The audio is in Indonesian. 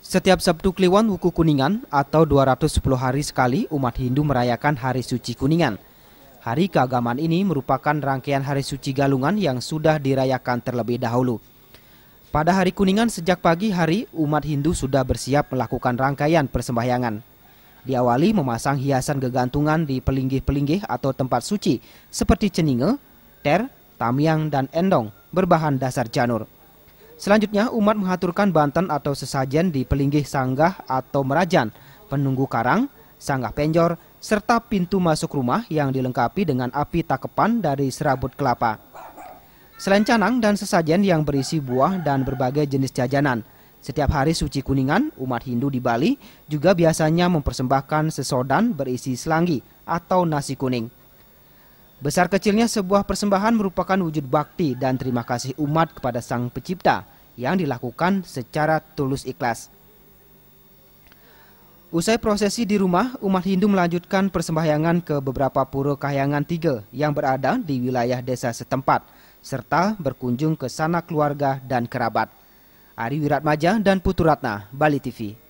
Setiap Sabtu Kliwon Wuku Kuningan atau 210 hari sekali umat Hindu merayakan Hari Suci Kuningan. Hari keagamaan ini merupakan rangkaian Hari Suci Galungan yang sudah dirayakan terlebih dahulu. Pada hari Kuningan sejak pagi hari, umat Hindu sudah bersiap melakukan rangkaian persembahyangan. Diawali memasang hiasan gegantungan di pelinggih-pelinggih atau tempat suci seperti ceninge, ter, tamyang, dan endong berbahan dasar janur. Selanjutnya, umat menghaturkan banten atau sesajen di pelinggih sanggah atau merajan, penunggu karang, sanggah penjor, serta pintu masuk rumah yang dilengkapi dengan api takepan dari serabut kelapa. Selain canang dan sesajen yang berisi buah dan berbagai jenis jajanan, setiap hari suci kuningan, umat Hindu di Bali juga biasanya mempersembahkan sesodan berisi selangi atau nasi kuning. Besar kecilnya sebuah persembahan merupakan wujud bakti dan terima kasih umat kepada Sang Pencipta yang dilakukan secara tulus ikhlas. Usai prosesi di rumah, umat Hindu melanjutkan persembahyangan ke beberapa pura kahyangan tiga yang berada di wilayah desa setempat, serta berkunjung ke sana keluarga dan kerabat. Ari Wiratmaja dan Putu Ratna, Bali TV.